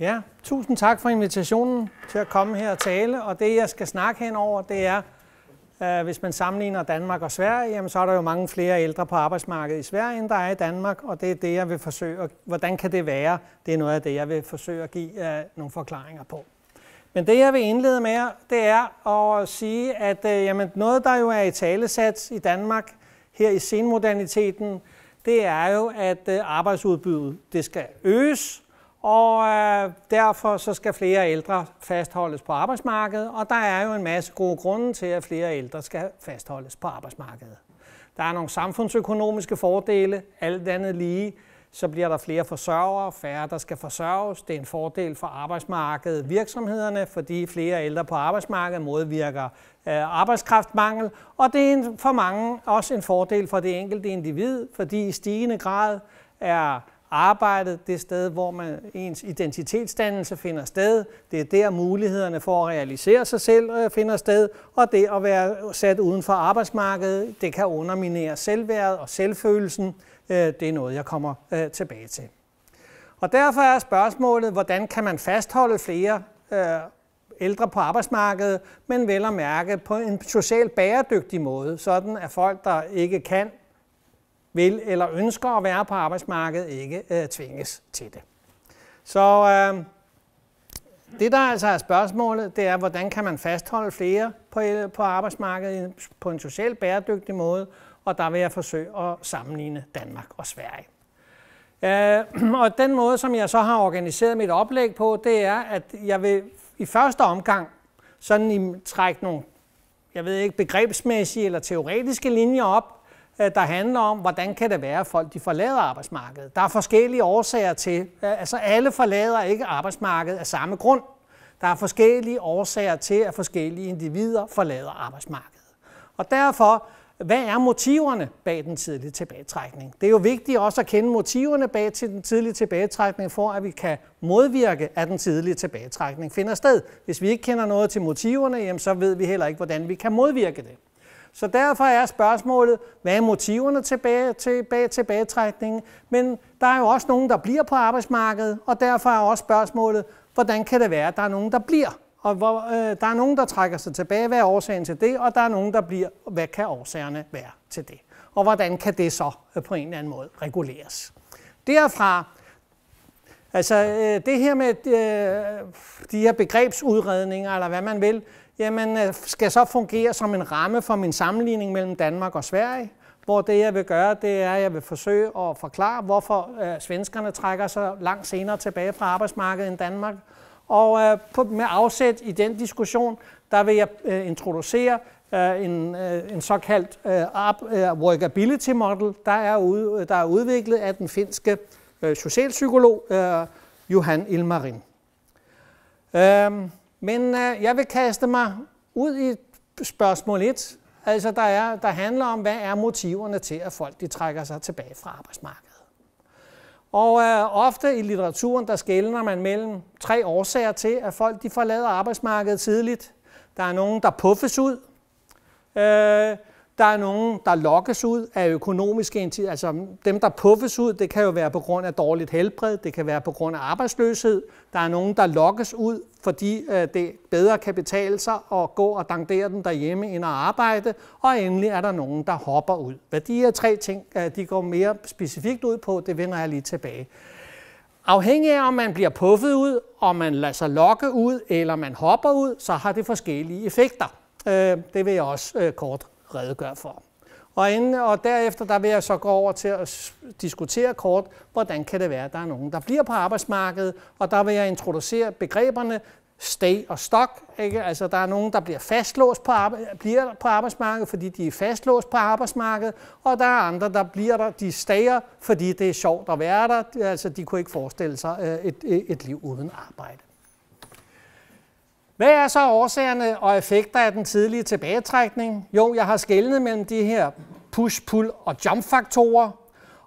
Ja, tusind tak for invitationen til at komme her og tale. Og det, jeg skal snakke over, det er, øh, hvis man sammenligner Danmark og Sverige, jamen, så er der jo mange flere ældre på arbejdsmarkedet i Sverige, end der er i Danmark. Og det er det, jeg vil forsøge. At, hvordan kan det være? Det er noget af det, jeg vil forsøge at give øh, nogle forklaringer på. Men det, jeg vil indlede med, det er at sige, at øh, jamen, noget, der jo er i talesats i Danmark her i senmoderniteten, det er jo, at øh, arbejdsudbuddet det skal øges, og øh, derfor så skal flere ældre fastholdes på arbejdsmarkedet, og der er jo en masse gode grunde til, at flere ældre skal fastholdes på arbejdsmarkedet. Der er nogle samfundsøkonomiske fordele, alt andet lige, så bliver der flere forsørgere, færre der skal forsørges. Det er en fordel for arbejdsmarkedet, virksomhederne, fordi flere ældre på arbejdsmarkedet modvirker øh, arbejdskraftmangel. Og det er en, for mange også en fordel for det enkelte individ, fordi i stigende grad er Arbejdet, det sted, hvor man, ens identitetsdannelse finder sted. Det er der mulighederne for at realisere sig selv øh, finder sted. Og det at være sat uden for arbejdsmarkedet, det kan underminere selvværdet og selvfølelsen. Øh, det er noget, jeg kommer øh, tilbage til. Og derfor er spørgsmålet, hvordan kan man fastholde flere ældre på arbejdsmarkedet, men vel at mærke på en socialt bæredygtig måde, sådan at folk, der ikke kan vil eller ønsker at være på arbejdsmarkedet, ikke øh, tvinges til det. Så øh, det, der altså er spørgsmålet, det er, hvordan kan man fastholde flere på, på arbejdsmarkedet på en socialt bæredygtig måde, og der vil jeg forsøge at sammenligne Danmark og Sverige. Øh, og den måde, som jeg så har organiseret mit oplæg på, det er, at jeg vil i første omgang sådan i, trække nogle, jeg ved ikke, begrebsmæssige eller teoretiske linjer op, Øh, der handler om, hvordan kan det være, at folk de forlader arbejdsmarkedet. Der er forskellige årsager til, øh, altså alle forlader ikke arbejdsmarkedet af samme grund. Der er forskellige årsager til, at forskellige individer forlader arbejdsmarkedet. Og derfor, hvad er motiverne bag den tidlige tilbagetrækning? Det er jo vigtigt også at kende motiverne bag til den tidlige tilbagetrækning, for at vi kan modvirke, at den tidlige tilbagetrækning finder sted. Hvis vi ikke kender noget til motiverne, jamen, så ved vi heller ikke, hvordan vi kan modvirke det. Så derfor er spørgsmålet, hvad er motiverne tilbage, til tilbage, tilbagetrækningen? Men der er jo også nogen, der bliver på arbejdsmarkedet, og derfor er også spørgsmålet, hvordan kan det være, at der er nogen, der bliver? Og hvor, øh, der er nogen, der trækker sig tilbage, hvad er årsagen til det? Og der er nogen, der bliver, hvad kan årsagerne være til det? Og hvordan kan det så øh, på en eller anden måde reguleres? Derfra Altså øh, det her med øh, de her begrebsudredninger, eller hvad man vil, jamen, øh, skal så fungere som en ramme for min sammenligning mellem Danmark og Sverige, hvor det, jeg vil gøre, det er, at jeg vil forsøge at forklare, hvorfor øh, svenskerne trækker sig langt senere tilbage fra arbejdsmarkedet end Danmark. Og øh, på, med afsæt i den diskussion, der vil jeg øh, introducere øh, en, øh, en såkaldt øh, uh, workability model, der er, ude, der er udviklet af den finske øh, socialpsykolog øh, Johan Ilmarin. Øh, men øh, jeg vil kaste mig ud i spørgsmål 1, altså der, er, der handler om, hvad er motiverne til, at folk de trækker sig tilbage fra arbejdsmarkedet. Og øh, ofte i litteraturen, der skældner man mellem tre årsager til, at folk de forlader arbejdsmarkedet tidligt. Der er nogen, der puffes ud. Øh, der er nogen, der lokkes ud af økonomiske initiativer, altså dem, der puffes ud, det kan jo være på grund af dårligt helbred, det kan være på grund af arbejdsløshed. Der er nogen, der lokkes ud, fordi øh, det bedre kan betale sig at gå og dandere den derhjemme end at arbejde. Og endelig er der nogen, der hopper ud. Hvad de her tre ting, øh, de går mere specifikt ud på, det vender jeg lige tilbage. Afhængig af om man bliver puffet ud, om man lader sig lokke ud, eller man hopper ud, så har det forskellige effekter. Øh, det vil jeg også kort redegør for. Og, inden, og derefter der vil jeg så gå over til at diskutere kort, hvordan kan det være, at der er nogen, der bliver på arbejdsmarkedet, og der vil jeg introducere begreberne stay og stock. Ikke? Altså, der er nogen, der bliver fastlåst på, arbej- bliver på arbejdsmarkedet, fordi de er fastlåst på arbejdsmarkedet, og der er andre, der bliver der, de stager, fordi det er sjovt at være der. Altså, de kunne ikke forestille sig øh, et, et liv uden arbejde. Hvad er så årsagerne og effekter af den tidlige tilbagetrækning? Jo, jeg har skældnet mellem de her push, pull og jump-faktorer.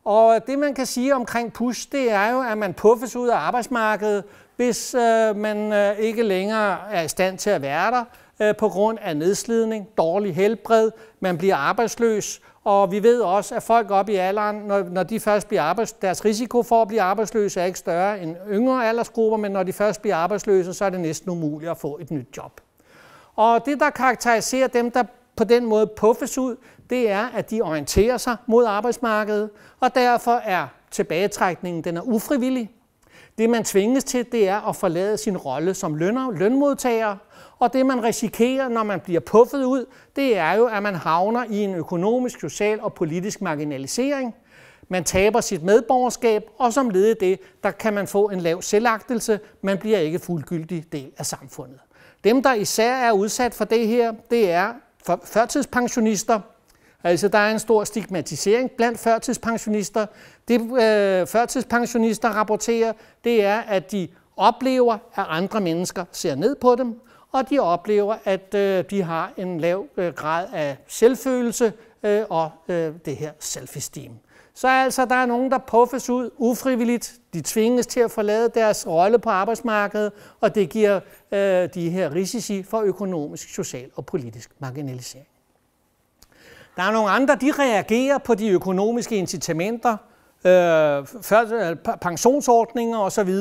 Og det, man kan sige omkring push, det er jo, at man puffes ud af arbejdsmarkedet, hvis øh, man øh, ikke længere er i stand til at være der øh, på grund af nedslidning, dårlig helbred, man bliver arbejdsløs, og vi ved også, at folk op i alderen, når, når de først bliver arbejds, deres risiko for at blive arbejdsløse er ikke større end yngre aldersgrupper, men når de først bliver arbejdsløse, så er det næsten umuligt at få et nyt job. Og det, der karakteriserer dem, der på den måde puffes ud, det er, at de orienterer sig mod arbejdsmarkedet, og derfor er tilbagetrækningen den er ufrivillig. Det, man tvinges til, det er at forlade sin rolle som lønner, lønmodtager, og det, man risikerer, når man bliver puffet ud, det er jo, at man havner i en økonomisk, social og politisk marginalisering. Man taber sit medborgerskab, og som led i det, der kan man få en lav selvagtelse. Man bliver ikke fuldgyldig del af samfundet. Dem, der især er udsat for det her, det er førtidspensionister. Altså, der er en stor stigmatisering blandt førtidspensionister. Det, øh, førtidspensionister rapporterer, det er, at de oplever, at andre mennesker ser ned på dem, og de oplever, at øh, de har en lav øh, grad af selvfølelse øh, og øh, det her self-esteem. Så altså, der er nogen, der puffes ud ufrivilligt. De tvinges til at forlade deres rolle på arbejdsmarkedet, og det giver øh, de her risici for økonomisk, social og politisk marginalisering. Der er nogle andre, de reagerer på de økonomiske incitamenter, øh, øh pensionsordninger osv.,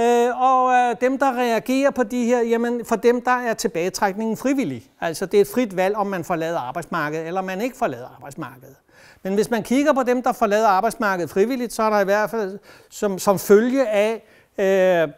Øh, og øh, dem, der reagerer på de her, jamen for dem, der er tilbagetrækningen frivillig. Altså det er et frit valg, om man forlader arbejdsmarkedet, eller man ikke forlader arbejdsmarkedet. Men hvis man kigger på dem, der forlader arbejdsmarkedet frivilligt, så er der i hvert fald som, som følge af øh,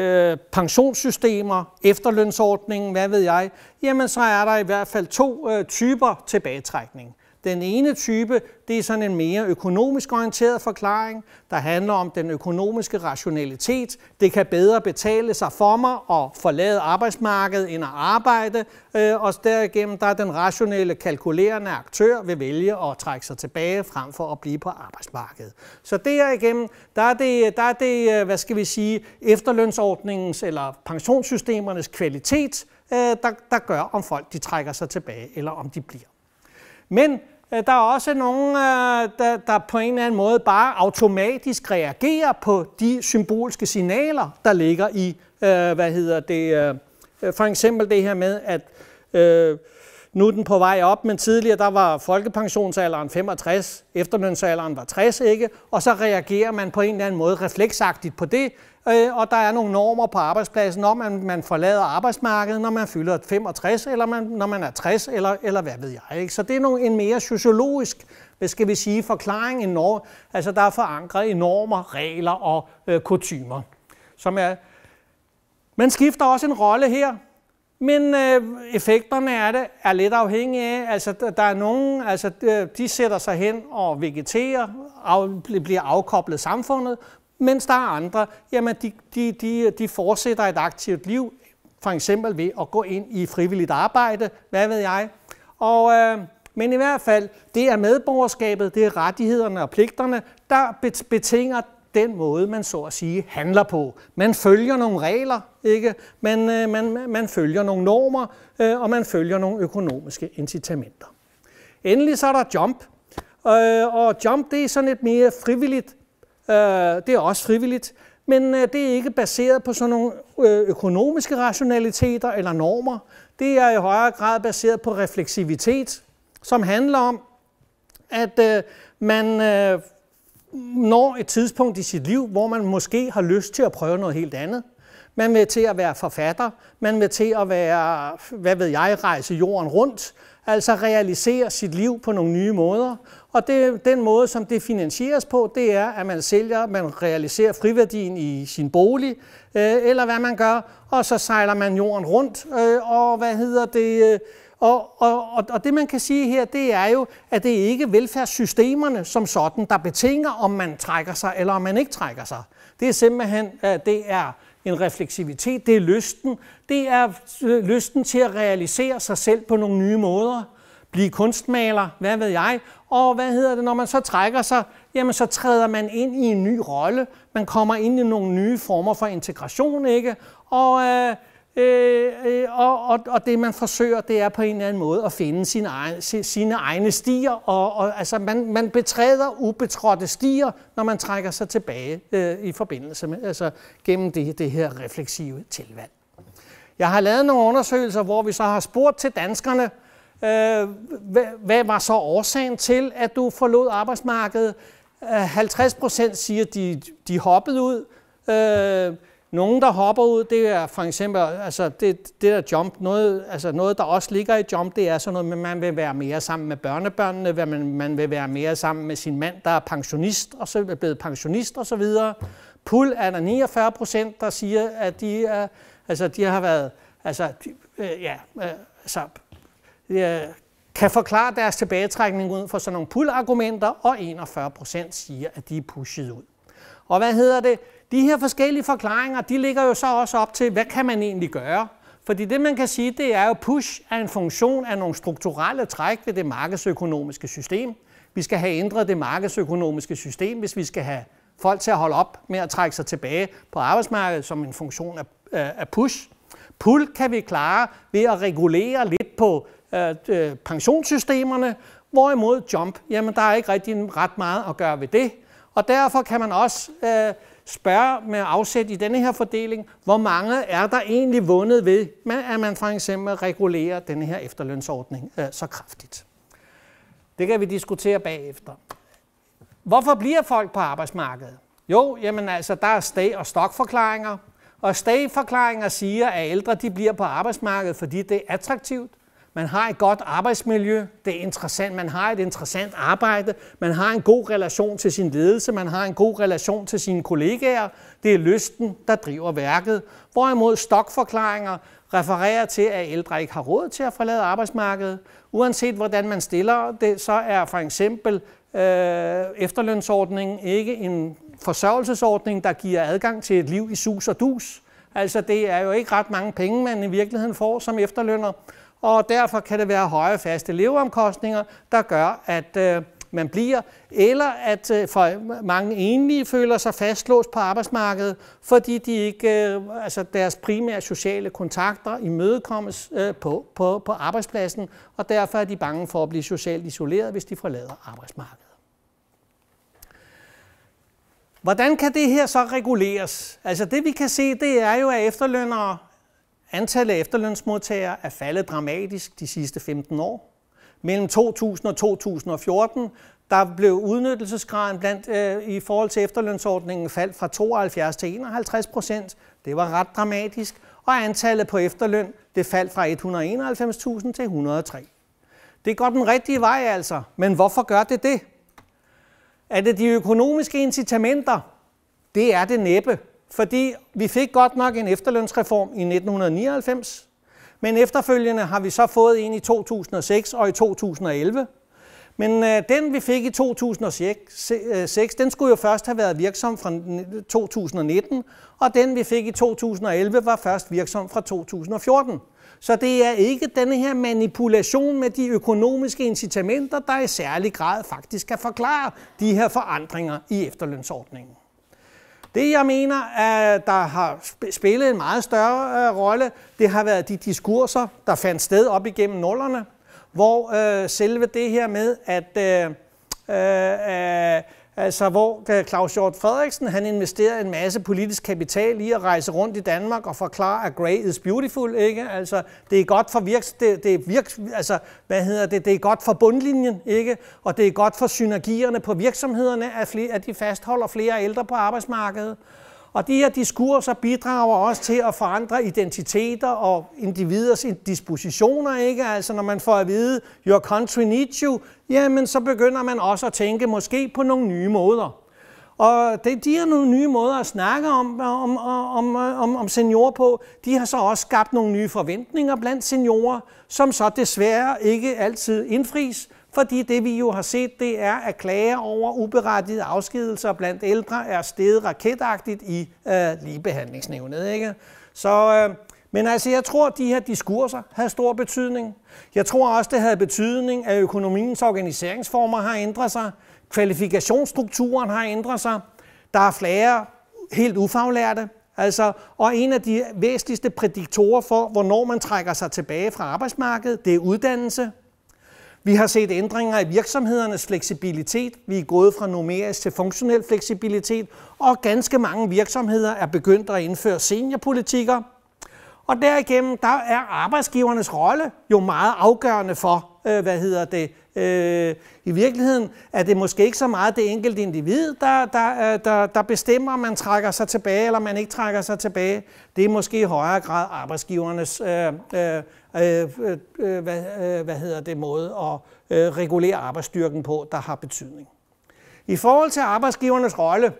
øh, pensionssystemer, efterlønsordningen, hvad ved jeg, jamen så er der i hvert fald to øh, typer tilbagetrækning. Den ene type, det er sådan en mere økonomisk orienteret forklaring, der handler om den økonomiske rationalitet. Det kan bedre betale sig for mig at forlade arbejdsmarkedet end at arbejde, øh, og derigennem der den rationelle kalkulerende aktør vil vælge at trække sig tilbage frem for at blive på arbejdsmarkedet. Så derigennem, der er det, der er det øh, hvad skal vi sige, efterlønsordningens eller pensionssystemernes kvalitet, øh, der, der gør, om folk de trækker sig tilbage eller om de bliver. Men øh, der er også nogen, øh, der, der på en eller anden måde bare automatisk reagerer på de symbolske signaler, der ligger i, øh, hvad hedder det, øh, øh for eksempel det her med, at øh, nu er den på vej op, men tidligere der var folkepensionsalderen 65, efterlønsalderen var 60, ikke? Og så reagerer man på en eller anden måde refleksagtigt på det, øh, og der er nogle normer på arbejdspladsen om, at man forlader arbejdsmarkedet, når man fylder 65, eller man, når man er 60, eller, eller hvad ved jeg. Ikke? Så det er nogle, en mere sociologisk, hvad skal vi sige, forklaring, i norm, altså der er forankret i normer, regler og øh, kutymer, som er... Man skifter også en rolle her. Men øh, effekterne af det er lidt afhængige af, altså der er nogen, altså de sætter sig hen og vegeterer, af, bliver afkoblet samfundet, mens der er andre, jamen de, de, de, de fortsætter et aktivt liv, for eksempel ved at gå ind i frivilligt arbejde, hvad ved jeg. Og, øh, men i hvert fald, det er medborgerskabet, det er rettighederne og pligterne, der betinger den måde, man så at sige handler på. Man følger nogle regler, ikke? Man, øh, man, man følger nogle normer, øh, og man følger nogle økonomiske incitamenter. Endelig så er der jump, øh, og jump det er sådan et mere frivilligt, det er også frivilligt, men det er ikke baseret på sådan nogle økonomiske rationaliteter eller normer. Det er i højere grad baseret på refleksivitet, som handler om, at man når et tidspunkt i sit liv, hvor man måske har lyst til at prøve noget helt andet. Man vil til at være forfatter, man vil til at være, hvad ved jeg, rejse jorden rundt, altså realisere sit liv på nogle nye måder. Og det, den måde, som det finansieres på, det er, at man sælger, man realiserer friværdien i sin bolig, øh, eller hvad man gør, og så sejler man jorden rundt, øh, og hvad hedder det... Øh, og, og, og, og det man kan sige her, det er jo, at det ikke er velfærdssystemerne som sådan, der betinger, om man trækker sig eller om man ikke trækker sig. Det er simpelthen, øh, det er en refleksivitet, det er lysten. Det er øh, lysten til at realisere sig selv på nogle nye måder. Blive kunstmaler, hvad ved jeg. Og hvad hedder det, når man så trækker sig, jamen så træder man ind i en ny rolle. Man kommer ind i nogle nye former for integration, ikke? Og øh, Øh, øh, og, og, og det man forsøger, det er på en eller anden måde at finde sine egne, sine egne stier, og, og altså man, man betræder ubetrådte stier, når man trækker sig tilbage øh, i forbindelse med, altså gennem det, det her refleksive tilvalg. Jeg har lavet nogle undersøgelser, hvor vi så har spurgt til danskerne, øh, hvad, hvad var så årsagen til, at du forlod arbejdsmarkedet? 50 øh, procent siger, de, de hoppede ud. Øh, nogle, der hopper ud, det er for eksempel, altså det, det der jump, noget, altså noget, der også ligger i jump, det er sådan noget, at man vil være mere sammen med børnebørnene, man, man vil være mere sammen med sin mand, der er pensionist, og så er blevet pensionist og så videre. Pull er der 49 procent, der siger, at de, er, altså, de har været, altså, de, øh, ja, øh, altså, øh, kan forklare deres tilbagetrækning ud fra sådan nogle pull-argumenter, og 41 procent siger, at de er pushet ud. Og hvad hedder det? De her forskellige forklaringer, de ligger jo så også op til, hvad kan man egentlig gøre? Fordi det, man kan sige, det er jo push af en funktion af nogle strukturelle træk ved det markedsøkonomiske system. Vi skal have ændret det markedsøkonomiske system, hvis vi skal have folk til at holde op med at trække sig tilbage på arbejdsmarkedet som en funktion af, øh, af push. Pull kan vi klare ved at regulere lidt på øh, øh, pensionssystemerne, hvorimod jump, jamen der er ikke rigtig ret meget at gøre ved det. Og derfor kan man også øh, spørge med afsæt i denne her fordeling, hvor mange er der egentlig vundet ved, at man for eksempel regulerer denne her efterlønsordning øh, så kraftigt. Det kan vi diskutere bagefter. Hvorfor bliver folk på arbejdsmarkedet? Jo, jamen altså, der er stag- og stokforklaringer. Og stagforklaringer siger, at ældre de bliver på arbejdsmarkedet, fordi det er attraktivt. Man har et godt arbejdsmiljø, det er interessant, man har et interessant arbejde, man har en god relation til sin ledelse, man har en god relation til sine kollegaer. Det er lysten, der driver værket. Hvorimod stokforklaringer refererer til, at ældre ikke har råd til at forlade arbejdsmarkedet. Uanset hvordan man stiller det, så er for eksempel øh, efterlønsordningen ikke en forsørgelsesordning, der giver adgang til et liv i sus og dus. Altså det er jo ikke ret mange penge, man i virkeligheden får som efterlønner og derfor kan det være høje faste leveomkostninger, der gør, at øh, man bliver, eller at øh, for mange enlige føler sig fastlåst på arbejdsmarkedet, fordi de ikke, øh, altså deres primære sociale kontakter imødekommes øh, på, på, på arbejdspladsen, og derfor er de bange for at blive socialt isoleret, hvis de forlader arbejdsmarkedet. Hvordan kan det her så reguleres? Altså det vi kan se, det er jo, at efterlønnere Antallet af efterlønsmodtagere er faldet dramatisk de sidste 15 år. Mellem 2000 og 2014 der blev udnyttelsesgraden blandt, øh, i forhold til efterlønsordningen faldt fra 72 til 51 procent. Det var ret dramatisk. Og antallet på efterløn det faldt fra 191.000 til 103. Det går den rigtige vej altså, men hvorfor gør det det? Er det de økonomiske incitamenter? Det er det næppe fordi vi fik godt nok en efterlønsreform i 1999, men efterfølgende har vi så fået en i 2006 og i 2011. Men øh, den vi fik i 2006, øh, den skulle jo først have været virksom fra 2019, og den vi fik i 2011 var først virksom fra 2014. Så det er ikke denne her manipulation med de økonomiske incitamenter, der i særlig grad faktisk kan forklare de her forandringer i efterlønsordningen. Det, jeg mener, er, der har spillet en meget større øh, rolle, det har været de diskurser, der fandt sted op igennem nullerne, hvor øh, selve det her med, at øh, øh, Altså hvor Claus Hjort Frederiksen han investerer en masse politisk kapital i at rejse rundt i Danmark og forklare, at grey is beautiful, ikke? Altså det er godt for virks, det, det er virks, altså, hvad hedder det, det er godt for bundlinjen, ikke? Og det er godt for synergierne på virksomhederne, at, flere, at de fastholder flere ældre på arbejdsmarkedet. Og de her diskurser bidrager også til at forandre identiteter og individers dispositioner, ikke? Altså når man får at vide, your country needs you, jamen så begynder man også at tænke måske på nogle nye måder. Og det, de her nogle nye måder at snakke om, om, om, om, om seniorer på, de har så også skabt nogle nye forventninger blandt seniorer, som så desværre ikke altid indfries, fordi det vi jo har set, det er, at klager over uberettigede afskedelser blandt ældre er steget raketagtigt i øh, ligebehandlingsnævnet. Ikke? Så, øh, men altså, jeg tror, at de her diskurser havde stor betydning. Jeg tror også, det havde betydning, at økonomiens organiseringsformer har ændret sig. Kvalifikationsstrukturen har ændret sig. Der er flere helt ufaglærte. Altså, og en af de væsentligste prædiktorer for, hvornår man trækker sig tilbage fra arbejdsmarkedet, det er uddannelse. Vi har set ændringer i virksomhedernes fleksibilitet. Vi er gået fra numerisk til funktionel fleksibilitet, og ganske mange virksomheder er begyndt at indføre seniorpolitikker, og derigennem, der er arbejdsgivernes rolle jo meget afgørende for, øh, hvad hedder det, øh, i virkeligheden er det måske ikke så meget det enkelte individ, der, der, øh, der, der bestemmer, om man trækker sig tilbage eller man ikke trækker sig tilbage. Det er måske i højere grad arbejdsgivernes øh øh, øh, øh, øh, hvad, øh, hvad hedder det, måde at øh, regulere arbejdsstyrken på, der har betydning. I forhold til arbejdsgivernes rolle,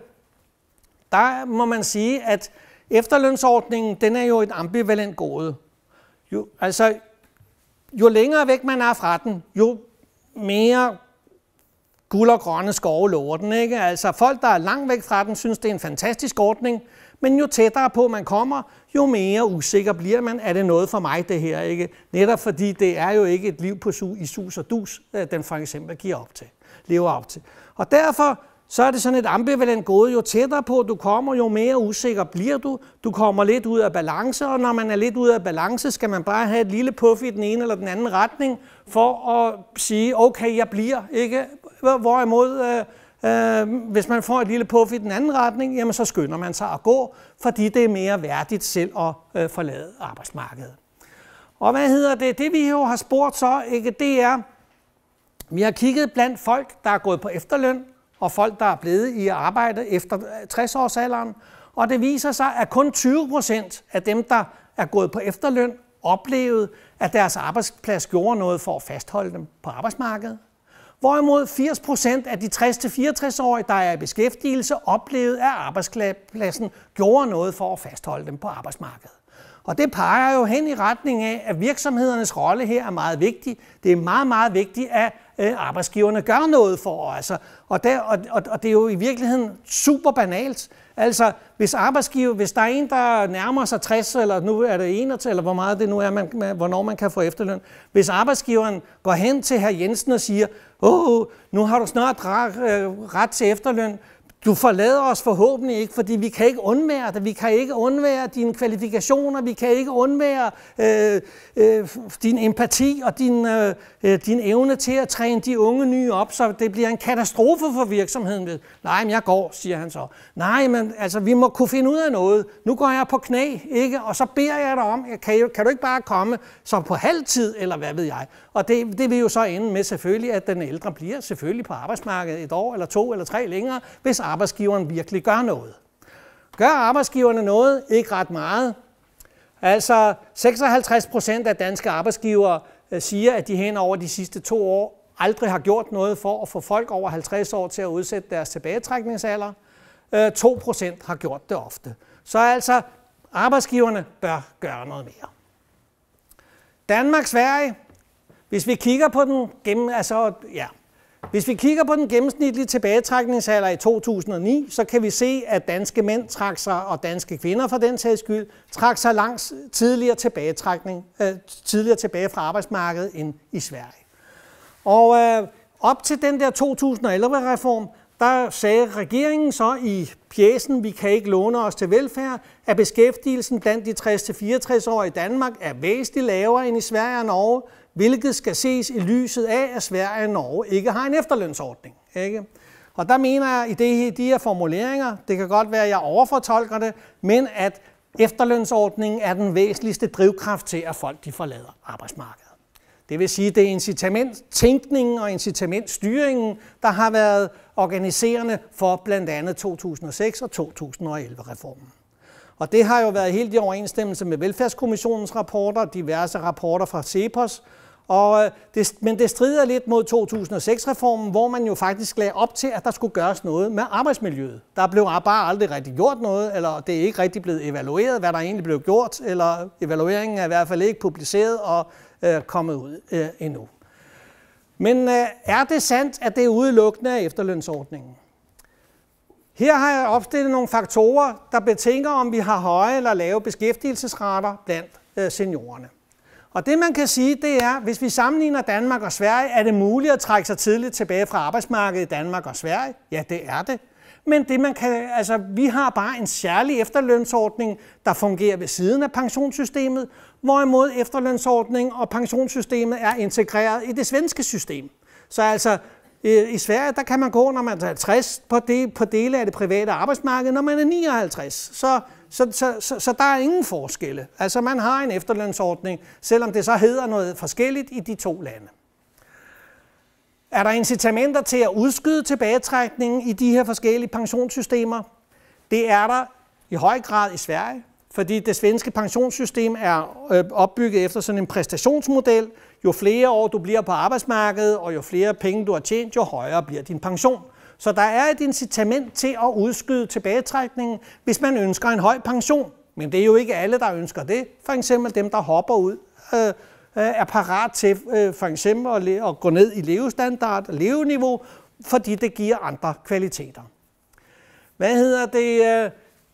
der må man sige, at Efterlønsordningen, den er jo et ambivalent gode. Jo, altså, jo længere væk man er fra den, jo mere guld og grønne skove lover den. Ikke? Altså, folk, der er langt væk fra den, synes, det er en fantastisk ordning, men jo tættere på man kommer, jo mere usikker bliver man, er det noget for mig det her? Ikke? Netop fordi det er jo ikke et liv på su i sus og dus, øh, den for eksempel giver op til, lever op til. Og derfor så er det sådan et ambivalent gode. Jo tættere på du kommer, jo mere usikker bliver du. Du kommer lidt ud af balance, og når man er lidt ud af balance, skal man bare have et lille puff i den ene eller den anden retning, for at sige, okay, jeg bliver. Ikke? Hvorimod, øh, øh, hvis man får et lille puff i den anden retning, jamen så skynder man sig at gå, fordi det er mere værdigt selv at øh, forlade arbejdsmarkedet. Og hvad hedder det? Det vi jo har spurgt så, ikke, det er, vi har kigget blandt folk, der er gået på efterløn, og folk, der er blevet i arbejde efter 60-årsalderen. Øh, og det viser sig, at kun 20 procent af dem, der er gået på efterløn, oplevede, at deres arbejdsplads gjorde noget for at fastholde dem på arbejdsmarkedet. Hvorimod 80 procent af de 60-64-årige, der er i beskæftigelse, oplevede, at arbejdspladsen gjorde noget for at fastholde dem på arbejdsmarkedet. Og det peger jo hen i retning af, at virksomhedernes rolle her er meget vigtig. Det er meget, meget vigtigt, at øh, arbejdsgiverne gør noget for altså. Og, der, og, og, og det er jo i virkeligheden super banalt. Altså, hvis arbejdsgiver, hvis der er en, der nærmer sig 60, eller nu er det 61, eller hvor meget det nu er, man, man, hvornår man kan få efterløn. Hvis arbejdsgiveren går hen til herr Jensen og siger, åh, nu har du snart ret øh, til efterløn, du forlader os forhåbentlig ikke, fordi vi kan ikke undvære det. Vi kan ikke undvære dine kvalifikationer, vi kan ikke undvære øh, øh, din empati og din, øh, øh, din evne til at træne de unge nye op, så det bliver en katastrofe for virksomheden. Nej, men jeg går, siger han så. Nej, men altså, vi må kunne finde ud af noget. Nu går jeg på knæ, ikke? og så beder jeg dig om, kan, kan du ikke bare komme så på halvtid, eller hvad ved jeg. Og det, det vil jo så ende med selvfølgelig, at den ældre bliver selvfølgelig på arbejdsmarkedet et år, eller to, eller tre længere, hvis arbejdsgiveren virkelig gør noget. Gør arbejdsgiverne noget? Ikke ret meget. Altså 56 procent af danske arbejdsgivere øh, siger, at de hen over de sidste to år aldrig har gjort noget for at få folk over 50 år til at udsætte deres tilbagetrækningsalder. 2 øh, procent har gjort det ofte. Så altså, arbejdsgiverne bør gøre noget mere. Danmark, Sverige, hvis vi kigger på den gennem, altså, ja, hvis vi kigger på den gennemsnitlige tilbagetrækningsalder i 2009, så kan vi se, at danske mænd trak sig, og danske kvinder for den sags skyld, trak sig langt tidligere, tilbagetrækning, øh, tidligere tilbage fra arbejdsmarkedet end i Sverige. Og øh, op til den der 2011-reform, der sagde regeringen så i pjæsen, vi kan ikke låne os til velfærd, at beskæftigelsen blandt de 60-64 år i Danmark er væsentligt lavere end i Sverige og Norge, hvilket skal ses i lyset af, at Sverige og Norge ikke har en efterlønsordning. Ikke? Og der mener jeg i det, de her formuleringer, det kan godt være, at jeg overfortolker det, men at efterlønsordningen er den væsentligste drivkraft til, at folk de forlader arbejdsmarkedet. Det vil sige, at det er incitamenttænkningen og incitamentstyringen, der har været organiserende for blandt andet 2006 og 2011-reformen. Og det har jo været helt i overensstemmelse med Velfærdskommissionens rapporter, diverse rapporter fra CEPOS, og øh, det, men det strider lidt mod 2006-reformen, hvor man jo faktisk lagde op til, at der skulle gøres noget med arbejdsmiljøet. Der blev bare aldrig rigtig gjort noget, eller det er ikke rigtig blevet evalueret, hvad der egentlig blev gjort, eller evalueringen er i hvert fald ikke publiceret og øh, kommet ud øh, endnu. Men øh, er det sandt, at det er udelukkende af efterlønsordningen? Her har jeg opstillet nogle faktorer, der betænker, om vi har høje eller lave beskæftigelsesrater blandt øh, seniorerne. Og det man kan sige, det er, hvis vi sammenligner Danmark og Sverige, er det muligt at trække sig tidligt tilbage fra arbejdsmarkedet i Danmark og Sverige? Ja, det er det. Men det man kan, altså, vi har bare en særlig efterlønsordning, der fungerer ved siden af pensionssystemet, hvorimod efterlønsordningen og pensionssystemet er integreret i det svenske system. Så altså, i Sverige, der kan man gå, når man er 50 på, de, på dele af det private arbejdsmarked, når man er 59. Så så, så, så, så der er ingen forskelle. Altså man har en efterlønsordning, selvom det så hedder noget forskelligt i de to lande. Er der incitamenter til at udskyde tilbagetrækningen i de her forskellige pensionssystemer? Det er der i høj grad i Sverige, fordi det svenske pensionssystem er øh, opbygget efter sådan en præstationsmodel. Jo flere år du bliver på arbejdsmarkedet, og jo flere penge du har tjent, jo højere bliver din pension. Så der er et incitament til at udskyde tilbagetrækningen, hvis man ønsker en høj pension. Men det er jo ikke alle, der ønsker det. For eksempel dem, der hopper ud, øh, øh er parat til øh, for eksempel at, at gå ned i levestandard og leveniveau, fordi det giver andre kvaliteter. Hvad hedder det? Øh,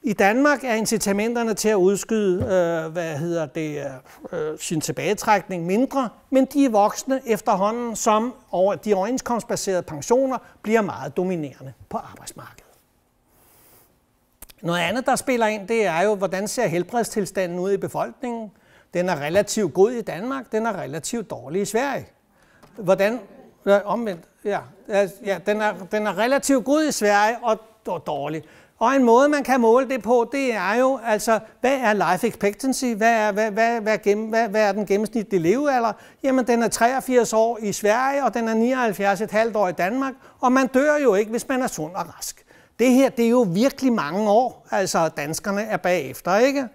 i Danmark er incitamenterne til at udskyde øh, hvad hedder det, øh, øh, sin tilbagetrækning mindre, men de er voksne efterhånden, som over de overenskomstbaserede pensioner bliver meget dominerende på arbejdsmarkedet. Noget andet, der spiller ind, det er jo, hvordan ser helbredstilstanden ud i befolkningen? Den er relativt god i Danmark, den er relativt dårlig i Sverige. Hvordan? Ja, omvendt. Ja, ja den, er, den er relativt god i Sverige og dårlig. Og en måde, man kan måle det på, det er jo, altså, hvad er life expectancy? Hvad er, hvad, hvad, hvad, hvad, hvad er den gennemsnitlige levealder? Jamen, den er 83 år i Sverige, og den er 79,5 år i Danmark, og man dør jo ikke, hvis man er sund og rask. Det her, det er jo virkelig mange år, altså danskerne er bagefter, ikke?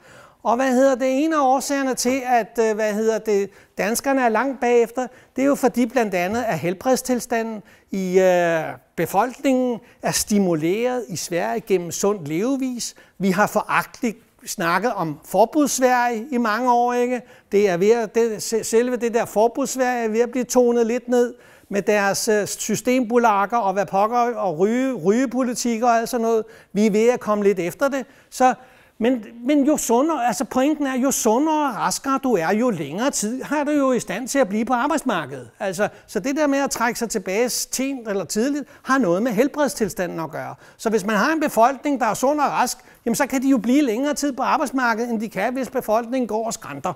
Og hvad hedder det ene af årsagerne til, at øh, hvad hedder det, danskerne er langt bagefter, det er jo fordi blandt andet, at helbredstilstanden i øh, befolkningen er stimuleret i Sverige gennem sund levevis. Vi har foragteligt snakket om forbudssværge i mange år, ikke? Det er ved at, det, selve det der forbudssværge er ved at blive tonet lidt ned med deres øh, systembolakker og hvad pokker og ryge, rygepolitik og alt sådan noget. Vi er ved at komme lidt efter det. Så men, men jo sundere, altså pointen er, jo sundere og raskere du er, jo længere tid har du jo i stand til at blive på arbejdsmarkedet. Altså, så det der med at trække sig tilbage sent eller tidligt, har noget med helbredstilstanden at gøre. Så hvis man har en befolkning, der er sund og rask, jamen så kan de jo blive længere tid på arbejdsmarkedet, end de kan, hvis befolkningen går og skrænter.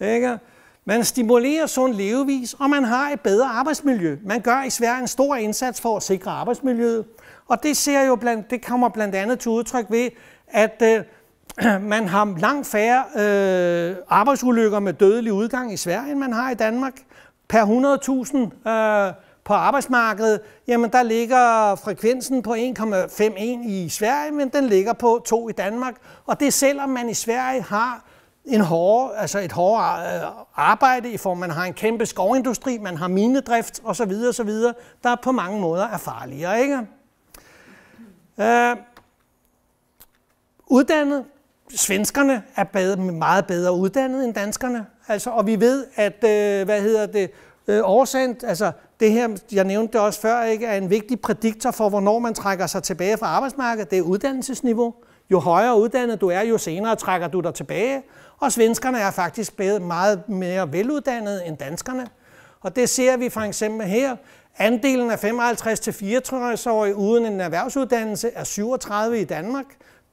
Ikke? Man stimulerer sund levevis, og man har et bedre arbejdsmiljø. Man gør i Sverige en stor indsats for at sikre arbejdsmiljøet. Og det, ser jo blandt, det kommer blandt andet til udtryk ved, at øh, Man har langt færre øh, arbejdsulykker med dødelig udgang i Sverige, end man har i Danmark. Per 100.000 øh, på arbejdsmarkedet, jamen der ligger frekvensen på 1,51 i Sverige, men den ligger på 2 i Danmark. Og det er selvom man i Sverige har en hårde, altså et hårdt øh, arbejde i form, man har en kæmpe skovindustri, man har minedrift osv., osv., der på mange måder er farligere. Ikke? Øh, uddannet svenskerne er bedre, meget bedre uddannet end danskerne. Altså, og vi ved, at øh, hvad hedder det, øh, årsagen, altså det her, jeg nævnte det også før, ikke, er en vigtig prædiktor for, hvornår man trækker sig tilbage fra arbejdsmarkedet. Det er uddannelsesniveau. Jo højere uddannet du er, jo senere trækker du dig tilbage. Og svenskerne er faktisk blevet meget mere veluddannede end danskerne. Og det ser vi for eksempel her. Andelen af 55-64-årige uden en erhvervsuddannelse er 37 i Danmark,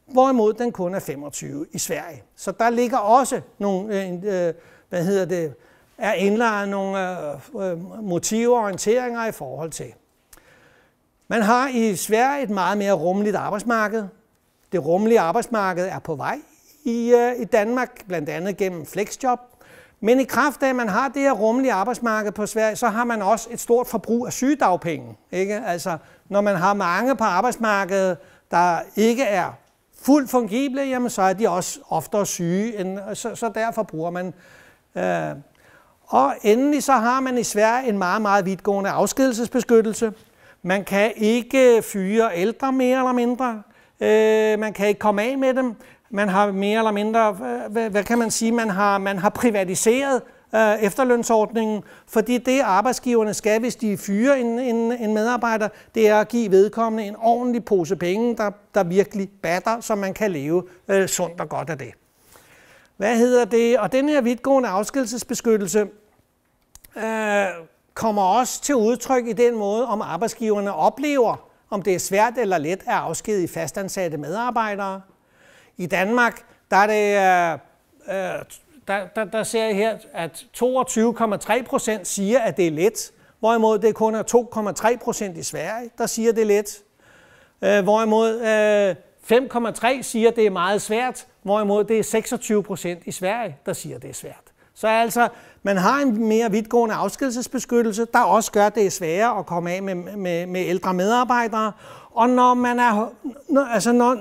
hvorimod den kun er 25 i Sverige. Så der ligger også nogle, øh, øh hvad hedder det, er indlejret nogle øh, øh, motiver og orienteringer i forhold til. Man har i Sverige et meget mere rummeligt arbejdsmarked. Det rummelige arbejdsmarked er på vej i, øh, i Danmark, blandt andet gennem flexjob. Men i kraft af, at man har det her rummelige arbejdsmarked på Sverige, så har man også et stort forbrug af sygedagpenge. Ikke? Altså, når man har mange på arbejdsmarkedet, der ikke er fuldt fungible, jamen så er de også oftere syge, end, så, så derfor bruger man. Øh. Og endelig så har man i Sverige en meget, meget vidtgående afskedelsesbeskyttelse. Man kan ikke fyre ældre mere eller mindre. Øh, man kan ikke komme af med dem. Man har mere eller mindre, øh, hvad, hvad kan man sige, man har, man har privatiseret Øh, efterlønsordningen, fordi det arbejdsgiverne skal, hvis de fyrer en, en, en medarbejder, det er at give vedkommende en ordentlig pose penge, der, der virkelig batter, så man kan leve øh, sundt og godt af det. Hvad hedder det? Og den her vidtgående afskedelsesbeskyttelse øh, kommer også til udtryk i den måde, om arbejdsgiverne oplever, om det er svært eller let at afskedige fastansatte medarbejdere. I Danmark der er det øh, øh der, der, der ser jeg her, at 22,3 procent siger, at det er let, hvorimod det kun er 2,3 procent i Sverige, der siger, at det er let. Øh, hvorimod 5,3 øh, siger, at det er meget svært, hvorimod det er 26 procent i Sverige, der siger, at det er svært. Så altså, man har en mere vidtgående afskedelsesbeskyttelse, der også gør, at det er sværere at komme af med, med, med ældre medarbejdere. Og når man, er, altså når,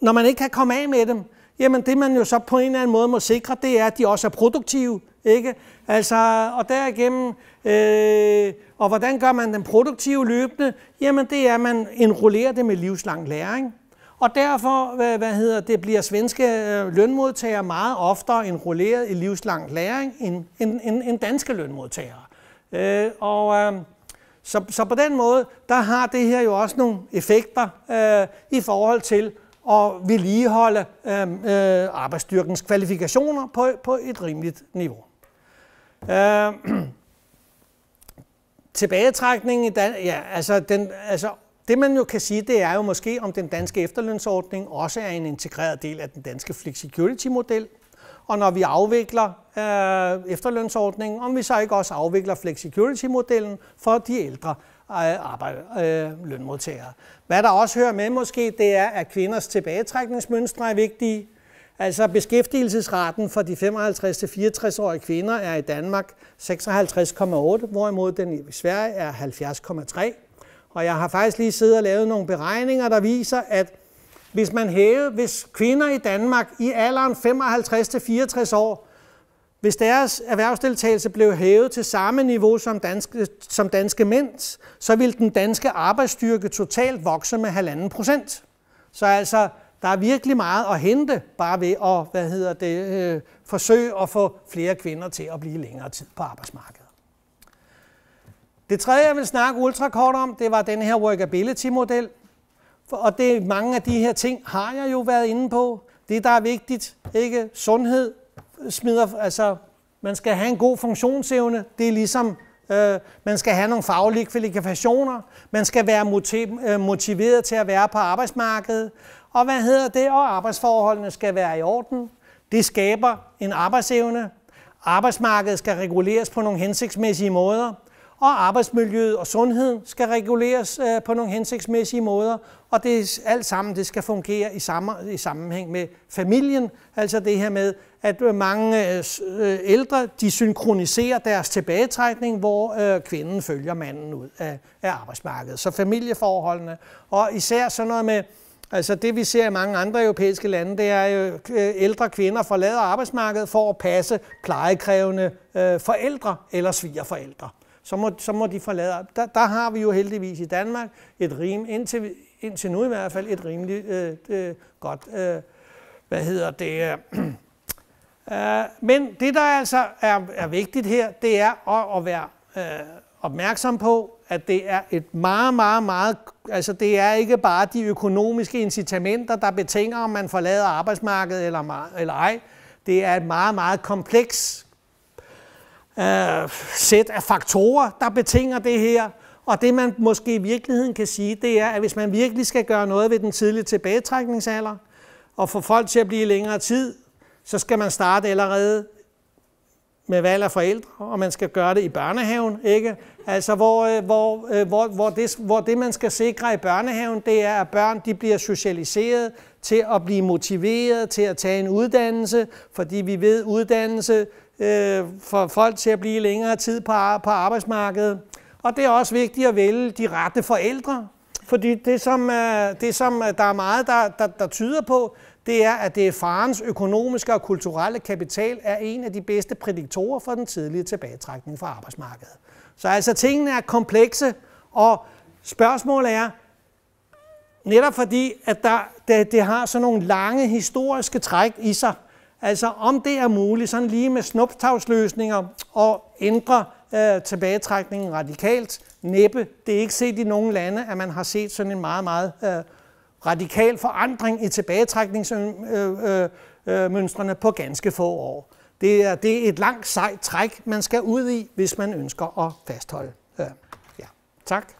når man ikke kan komme af med dem, Jamen det man jo så på en eller anden måde må sikre, det er, at de også er produktive. Ikke? Altså, og derigennem, øh, og hvordan gør man den produktive løbende? Jamen det er, at man enrollerer det med livslang læring. Og derfor hvad, hvad hedder det, bliver svenske øh, lønmodtagere meget oftere enrolleret i livslang læring end, end, end, end danske lønmodtagere. Øh, og, øh, så, så på den måde, der har det her jo også nogle effekter øh, i forhold til, og vedligeholde øh, øh, arbejdsstyrkens kvalifikationer på, på et rimeligt niveau. Øh, tilbagetrækningen, ja, altså, den, altså det man jo kan sige, det er jo måske, om den danske efterlønsordning også er en integreret del af den danske flexicurity-model, og når vi afvikler øh, efterlønsordningen, om vi så ikke også afvikler flexicurity-modellen for de ældre øh, arbejde, øh, lønmodtagere. Hvad der også hører med måske, det er, at kvinders tilbagetrækningsmønstre er vigtige. Altså beskæftigelsesraten for de 55-64-årige kvinder er i Danmark 56,8, hvorimod den i Sverige er 70,3. Og jeg har faktisk lige siddet og lavet nogle beregninger, der viser, at hvis man hævede, hvis kvinder i Danmark i alderen 55-64 år, hvis deres erhvervsdeltagelse blev hævet til samme niveau som danske, som danske mænd, så ville den danske arbejdsstyrke totalt vokse med 1,5 procent. Så altså, der er virkelig meget at hente bare ved at hvad hedder det, øh, forsøge at få flere kvinder til at blive længere tid på arbejdsmarkedet. Det tredje, jeg vil snakke ultrakort om, det var den her workability-model. Og det, mange af de her ting har jeg jo været inde på. Det, der er vigtigt, ikke? Sundhed smider, altså, man skal have en god funktionsevne. Det er ligesom, øh, man skal have nogle faglige kvalifikationer. Man skal være øh, motiveret til at være på arbejdsmarkedet. Og hvad hedder det? Og arbejdsforholdene skal være i orden. Det skaber en arbejdsevne. Arbejdsmarkedet skal reguleres på nogle hensigtsmæssige måder og arbejdsmiljøet og sundheden skal reguleres øh, på nogle hensigtsmæssige måder, og det alt sammen det skal fungere i, samme, i sammenhæng med familien, altså det her med, at øh, mange øh, øh, ældre de synkroniserer deres tilbagetrækning, hvor øh, kvinden følger manden ud af, af arbejdsmarkedet. Så familieforholdene, og især sådan noget med, Altså det vi ser i mange andre europæiske lande, det er jo øh, ældre kvinder forlader arbejdsmarkedet for at passe plejekrævende øh, forældre eller svigerforældre så må, så må de forlade. Der, der har vi jo heldigvis i Danmark et rim, indtil, indtil nu i hvert fald, et rimeligt øh, øh, godt, øh, hvad hedder det... Øh, øh, men det, der altså er, er vigtigt her, det er at, at være øh, opmærksom på, at det er et meget, meget, meget... Altså det er ikke bare de økonomiske incitamenter, der betinger, om man forlader arbejdsmarkedet eller, eller ej. Det er et meget, meget kompleks øh, sæt af faktorer, der betinger det her. Og det man måske i virkeligheden kan sige, det er, at hvis man virkelig skal gøre noget ved den tidlige tilbagetrækningsalder, og få folk til at blive længere tid, så skal man starte allerede med valg af forældre, og man skal gøre det i børnehaven, ikke? Altså, hvor, øh, hvor, øh, hvor, hvor, det, hvor det, man skal sikre i børnehaven, det er, at børn de bliver socialiseret til at blive motiveret til at tage en uddannelse, fordi vi ved, uddannelse øh, for folk til at blive længere tid på, på arbejdsmarkedet. Og det er også vigtigt at vælge de rette forældre, fordi det, som, øh, det, som øh, der er meget, der, der, der tyder på, det er, at det er farens økonomiske og kulturelle kapital er en af de bedste prædiktorer for den tidlige tilbagetrækning fra arbejdsmarkedet. Så altså tingene er komplekse, og spørgsmålet er, netop fordi, at der, det, det har sådan nogle lange historiske træk i sig, Altså om det er muligt, sådan lige med snuptagsløsninger, og ændre øh, tilbagetrækningen radikalt. Næppe. Det er ikke set i nogen lande, at man har set sådan en meget, meget øh, radikal forandring i tilbagetrækningsmønstrene øh, øh, øh, på ganske få år. Det er, det er et langt sejt træk, man skal ud i, hvis man ønsker at fastholde. Øh, ja. Tak.